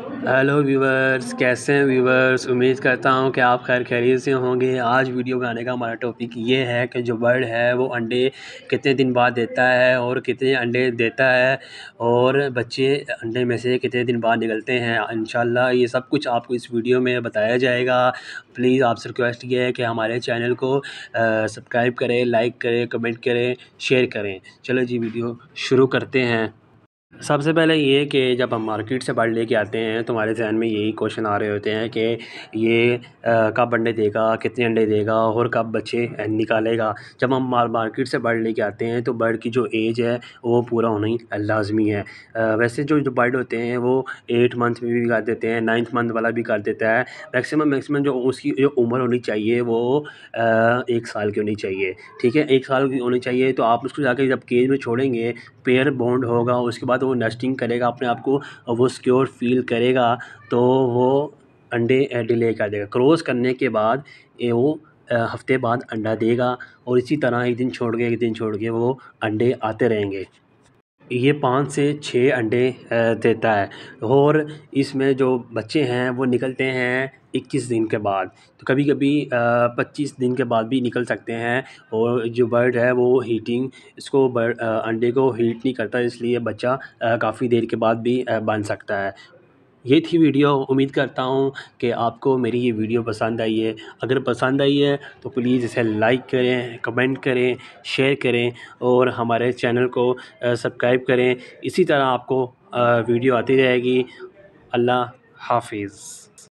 hello viewers कैसे हैं viewers उम्मीद करता हूं कि आप खैर खैरियत से होंगे आज वीडियो बनाने का हमारा टॉपिक ये है कि जो बर्ड है वो अंडे कितने दिन बाद देता है और कितने अंडे देता है और बच्चे अंडे में से कितने दिन बाद निकलते हैं इन ये सब कुछ आपको इस वीडियो में बताया जाएगा प्लीज़ आपसे रिक्वेस्ट ये है कि हमारे चैनल को सब्सक्राइब करें लाइक करें कमेंट करें शेयर करें चलो जी वीडियो शुरू करते हैं सबसे पहले ये कि जब हम मार्केट से बर्ड लेके आते हैं तो हमारे जहन में यही क्वेश्चन आ रहे होते हैं कि ये कब अंडे देगा कितने अंडे देगा और कब बच्चे निकालेगा जब हम मार्केट से बर्ड लेके आते हैं तो बर्ड की जो एज है वो पूरा होना ही लाजमी है वैसे जो जो बर्ड होते हैं वो एट मंथ में भी कर देते हैं नाइन्थ मंथ वाला भी कर देता है मैक्सिमम मैक्सिमम जो उसकी जो उम्र होनी चाहिए वो एक साल की होनी चाहिए ठीक है एक साल की होनी चाहिए तो आप उसको जाकर जब केज में छोड़ेंगे पेयर बॉन्ड होगा उसके बाद तो वो नेस्टिंग करेगा अपने आप को वो सिक्योर फील करेगा तो वो अंडे डिले कर देगा क्रॉस करने के बाद ए वो हफ्ते बाद अंडा देगा और इसी तरह एक दिन छोड़ के एक दिन छोड़ के वो अंडे आते रहेंगे ये पाँच से छः अंडे देता है और इसमें जो बच्चे हैं वो निकलते हैं इक्कीस दिन के बाद तो कभी कभी पच्चीस दिन के बाद भी निकल सकते हैं और जो बर्ड है वो हीटिंग इसको बर्ड अंडे को हीट नहीं करता इसलिए बच्चा काफ़ी देर के बाद भी बन सकता है ये थी वीडियो उम्मीद करता हूँ कि आपको मेरी ये वीडियो पसंद आई है अगर पसंद आई है तो प्लीज़ इसे लाइक करें कमेंट करें शेयर करें और हमारे चैनल को सब्सक्राइब करें इसी तरह आपको वीडियो आती रहेगी अल्लाह हाफिज़